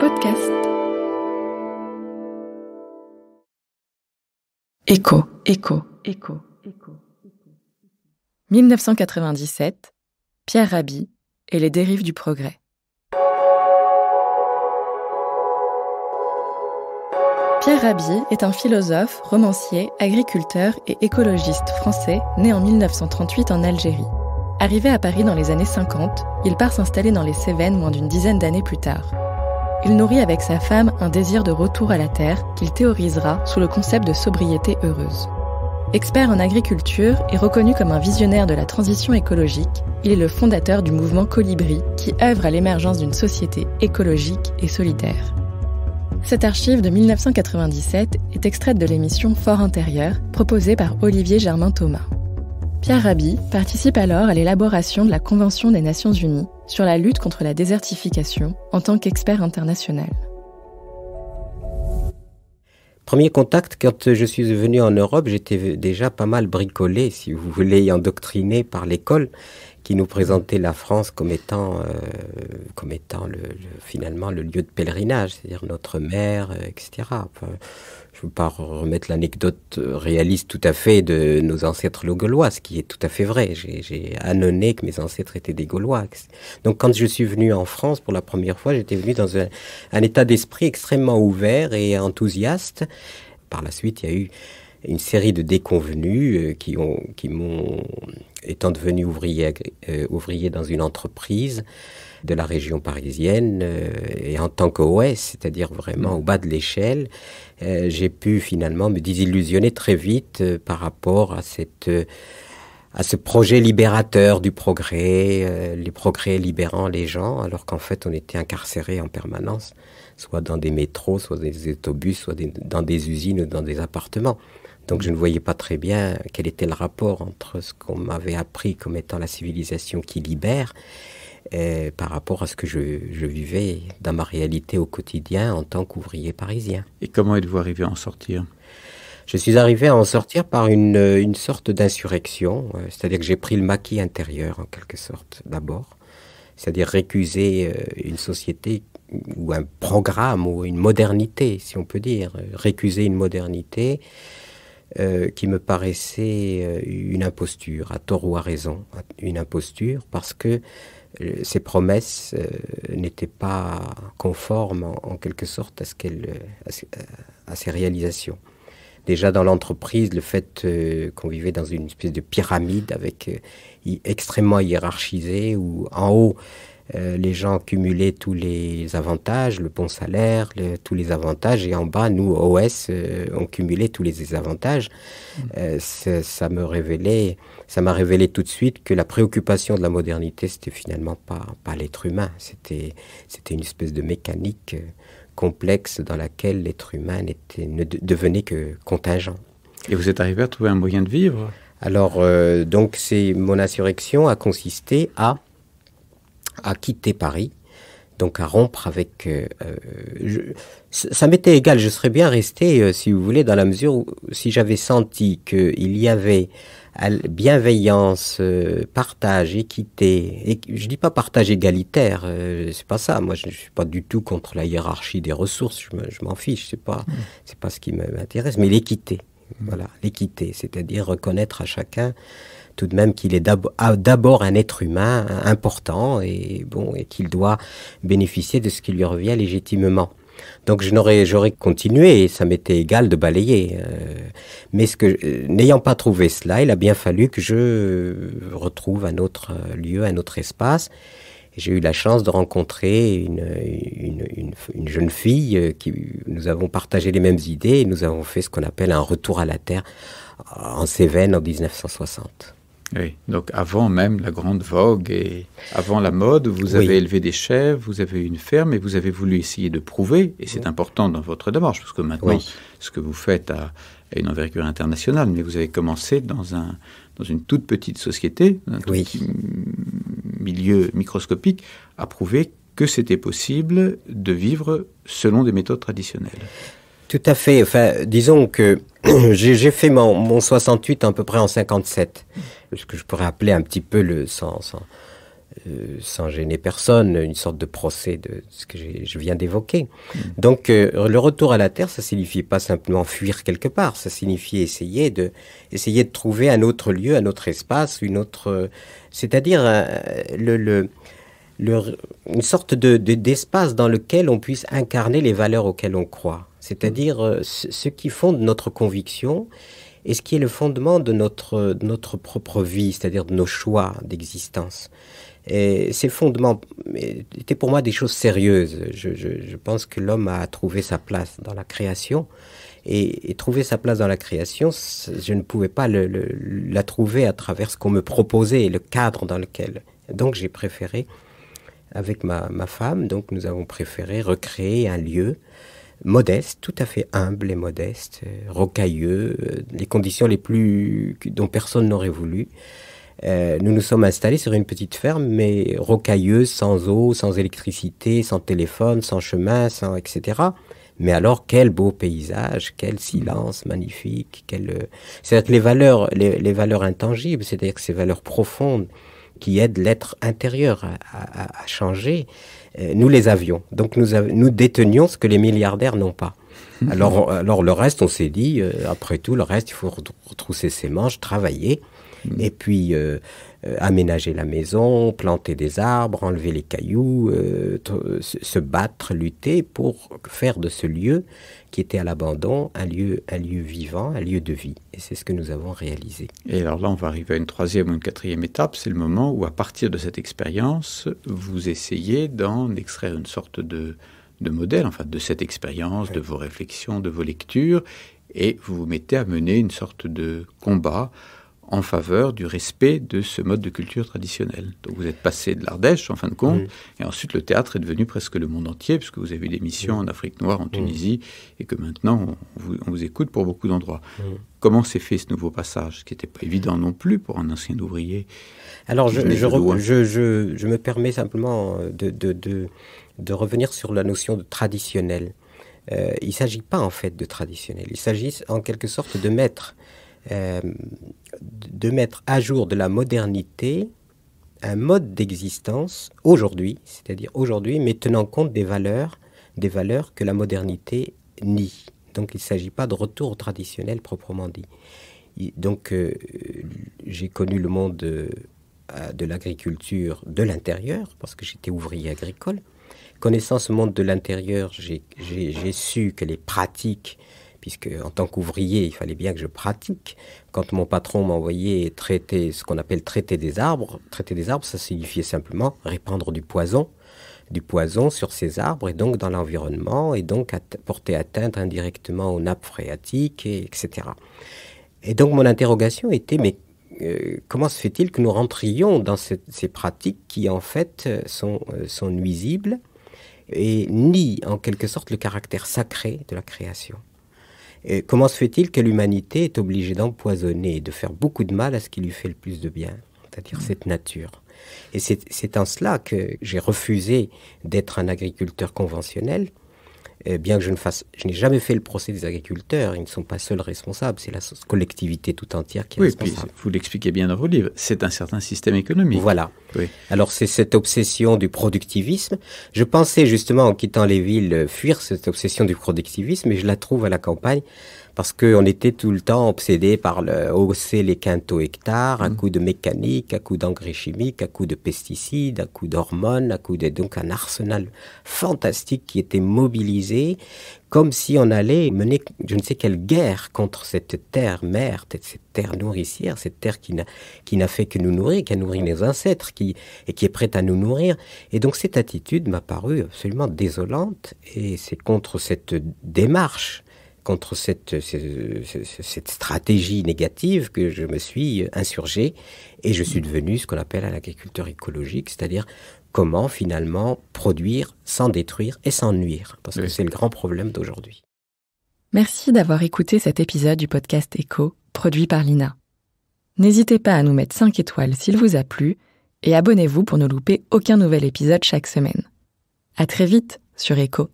Podcast. Écho, écho, écho, écho. 1997, Pierre Rabhi et les dérives du progrès. Pierre Rabhi est un philosophe, romancier, agriculteur et écologiste français né en 1938 en Algérie. Arrivé à Paris dans les années 50, il part s'installer dans les Cévennes moins d'une dizaine d'années plus tard. Il nourrit avec sa femme un désir de retour à la terre qu'il théorisera sous le concept de sobriété heureuse. Expert en agriculture et reconnu comme un visionnaire de la transition écologique, il est le fondateur du mouvement Colibri qui œuvre à l'émergence d'une société écologique et solitaire. Cette archive de 1997 est extraite de l'émission Fort intérieur proposée par Olivier Germain Thomas. Pierre Rabhi participe alors à l'élaboration de la Convention des Nations Unies sur la lutte contre la désertification en tant qu'expert international. Premier contact, quand je suis venu en Europe, j'étais déjà pas mal bricolé, si vous voulez, endoctriné par l'école qui nous présentait la France comme étant, euh, comme étant le, finalement le lieu de pèlerinage, c'est-à-dire notre mère, euh, etc. je ne veux pas remettre l'anecdote euh, réaliste tout à fait de nos ancêtres le Gaulois, ce qui est tout à fait vrai. J'ai annonné que mes ancêtres étaient des Gaulois. Donc quand je suis venu en France pour la première fois, j'étais venu dans un état d'esprit extrêmement ouvert et enthousiaste. Par la suite, il y a eu une série de déconvenus euh, qui ont, qui m'ont, étant devenu ouvrier, euh, ouvrier dans une entreprise de la région parisienne euh, et en tant qu'OS, c'est-à-dire vraiment au bas de l'échelle, j'ai pu finalement me désillusionner très vite par rapport à cette à ce projet libérateur du progrès, les progrès libérant les gens, alors qu'en fait on était incarcéré en permanence, soit dans des métros, soit dans des autobus, soit dans des usines ou dans des appartements. Donc je ne voyais pas très bien quel était le rapport entre ce qu'on m'avait appris comme étant la civilisation qui libère euh, par rapport à ce que je, vivais dans ma réalité au quotidien en tant qu'ouvrier parisien. Et comment êtes-vous arrivé à en sortir Je suis arrivé à en sortir par une, une sorte d'insurrection, euh, c'est-à-dire que j'ai pris le maquis intérieur en quelque sorte d'abord, c'est-à-dire récuser euh, une société ou un programme ou une modernité, si on peut dire, récuser une modernité euh, qui me paraissait euh, une imposture, à tort ou à raison, une imposture, parce que euh, ses promesses n'étaient pas conformes en, quelque sorte à, ce à, réalisations. Déjà dans l'entreprise, le fait qu'on vivait dans une espèce de pyramide avec extrêmement hiérarchisée où en haut euh, les gens cumulaient tous les avantages, le bon salaire, tous les avantages, et en bas, nous, OS, euh, on cumulait tous les avantages. Euh, ça me révélait, ça m'a révélé tout de suite que la préoccupation de la modernité, c'était finalement pas, l'être humain, c'était, une espèce de mécanique complexe dans laquelle l'être humain ne devenait que contingent. Et vous êtes arrivé à trouver un moyen de vivre alors, donc, c'est mon insurrection a consisté à à quitter Paris, donc à rompre avec. Euh, euh, je, ça m'était égal, je serais bien resté, euh, si vous voulez, dans la mesure où si j'avais senti qu'il y avait bienveillance, partage, équité. Et je dis pas partage égalitaire, c'est pas ça. Moi, je, ne suis pas du tout contre la hiérarchie des ressources. Je m'en fiche. C'est pas, mmh. c'est pas ce qui m'intéresse. Mais l'équité, voilà, l'équité, c'est-à-dire reconnaître à chacun tout de même qu'il est ah, d'abord un être humain important et bon et qu'il doit bénéficier de ce qui lui revient légitimement. Donc je n'aurais, j'aurais continué et ça m'était égal de balayer. Euh. mais ce que, euh, n'ayant pas trouvé cela, il a bien fallu que je retrouve un autre euh, lieu, un autre espace. J'ai eu la chance de rencontrer une, une, une, une, jeune fille qui nous avons partagé les mêmes idées et nous avons fait ce qu'on appelle un retour à la terre en Cévennes en 1960. Oui, donc avant même la grande vogue et avant la mode, vous avez élevé des chèvres, vous avez eu une ferme et vous avez voulu essayer de prouver, et c'est important dans votre démarche, parce que maintenant, ce que vous faites a, une envergure internationale, mais vous avez commencé dans, un, dans une toute petite société, un tout petit milieu microscopique, à prouver que c'était possible de vivre selon des méthodes traditionnelles. Tout à fait. Enfin, disons que j'ai fait mon, 68 à peu près en 57, ce que je pourrais appeler un petit peu le sans, euh, gêner personne, une sorte de procès de ce que je viens d'évoquer. Hmm. Donc euh, le retour à la terre, ça signifie pas simplement fuir quelque part, ça signifie essayer de essayer de trouver un autre lieu, un autre espace, une autre, c'est-à-dire euh, une sorte d'espace de, dans lequel on puisse incarner les valeurs auxquelles on croit c'est-à-dire euh, ce qui fonde notre conviction et ce qui est le fondement de notre, notre propre vie, c'est-à-dire de nos choix d'existence. Et ces fondements étaient pour moi des choses sérieuses. Je, pense que l'homme a trouvé sa place dans la création. Et, trouver sa place dans la création, je ne pouvais pas la trouver à travers ce qu'on me proposait et le cadre dans lequel. Donc j'ai préféré, avec ma, ma, femme, donc nous avons préféré recréer un lieu modeste, tout à fait humble et modeste, euh, rocailleux, euh, les conditions les plus dont personne n'aurait voulu. Euh, nous nous sommes installés sur une petite ferme, mais rocailleuse, sans eau, sans électricité, sans téléphone, sans chemin, sans etc. Mais alors, quel beau paysage, quel silence magnifique, c'est-à-dire que les valeurs, les valeurs intangibles, c'est-à-dire que ces valeurs profondes, qui aident l'être intérieur à, changer, euh, nous les avions. Donc nous, détenions ce que les milliardaires n'ont pas. Alors, le reste, on s'est dit, euh, après tout, le reste, il faut retrousser ses manches, travailler. Mm. Et puis, euh, euh, aménager la maison, planter des arbres, enlever les cailloux, euh, se battre, lutter pour faire de ce lieu qui était à l'abandon un lieu, un lieu vivant, un lieu de vie. Et c'est ce que nous avons réalisé. Et alors là, on va arriver à une troisième ou une quatrième étape. C'est le moment où, à partir de cette expérience, vous essayez d'en extraire une sorte de, de modèle, enfin de cette expérience, de vos réflexions, de vos lectures, et vous vous mettez à mener une sorte de combat en faveur du respect de ce mode de culture traditionnel. Donc vous êtes passé de l'Ardèche, en fin de compte, et ensuite le théâtre est devenu presque le monde entier, puisque vous avez eu des missions en Afrique noire, en Tunisie, et que maintenant on vous, écoute pour beaucoup d'endroits. Comment s'est fait ce nouveau passage, qui n'était pas évident non plus pour un ancien ouvrier Alors je, je, me permets simplement euh, de, de, revenir sur la notion de traditionnel. Euh, il ne s'agit pas en fait de traditionnel, il s'agit en quelque sorte de maître. Euh, de mettre à jour de la modernité un mode d'existence aujourd'hui, c'est-à-dire aujourd'hui, mais tenant compte des valeurs, des valeurs que la modernité nie. Donc il ne s'agit pas de retour traditionnel proprement dit. Donc euh, j'ai connu le monde de, euh, de l'agriculture de l'intérieur, parce que j'étais ouvrier agricole. Connaissant ce monde de l'intérieur, j'ai su que les pratiques puisque en tant qu'ouvrier, il fallait bien que je pratique. Quand mon patron m'envoyait traiter ce qu'on appelle traiter des arbres, traiter des arbres, ça signifiait simplement répandre du poison, du poison sur ces arbres et donc dans l'environnement et donc porter atteinte indirectement aux nappes phréatiques, et, etc. Et donc mon interrogation était, mais euh, comment se fait-il que nous rentrions dans ces pratiques qui en fait euh, euh, sont nuisibles et nient en quelque sorte le caractère sacré de la création comment se fait-il que l'humanité est obligée d'empoisonner et de faire beaucoup de mal à ce qui lui fait le plus de bien, c'est-à-dire cette nature Et c'est en cela que j'ai refusé d'être un agriculteur conventionnel, eh bien que je ne fasse, je n'ai jamais fait le procès des agriculteurs, ils ne sont pas seuls responsables, c'est la collectivité tout entière qui est responsable. vous l'expliquez bien dans vos livres, c'est un certain système économique. Voilà. Alors c'est cette obsession du productivisme. Je pensais justement en quittant les villes fuir cette obsession du productivisme, mais je la trouve à la campagne parce qu'on était tout le temps obsédé par le, hausser les quintaux hectares, à coups mm. coup de mécanique, à coup d'engrais chimiques, à coup de pesticides, à coup d'hormones, à coup Donc un arsenal fantastique qui était mobilisé comme si on allait mener je ne sais quelle guerre contre cette terre mère, cette terre nourricière, cette terre qui n'a, fait que nous nourrir, qui a nourri nos ancêtres et qui est prête à nous nourrir. Et donc cette attitude m'a paru absolument désolante et c'est contre cette démarche contre cette, cette, stratégie négative que je me suis insurgé et je suis devenu ce qu'on appelle un agriculteur écologique, c'est-à-dire comment finalement produire sans détruire et sans nuire, parce que c'est le grand problème d'aujourd'hui. Merci d'avoir écouté cet épisode du podcast Echo, produit par l'INA. N'hésitez pas à nous mettre 5 étoiles s'il vous a plu et abonnez-vous pour ne louper aucun nouvel épisode chaque semaine. À très vite sur Echo.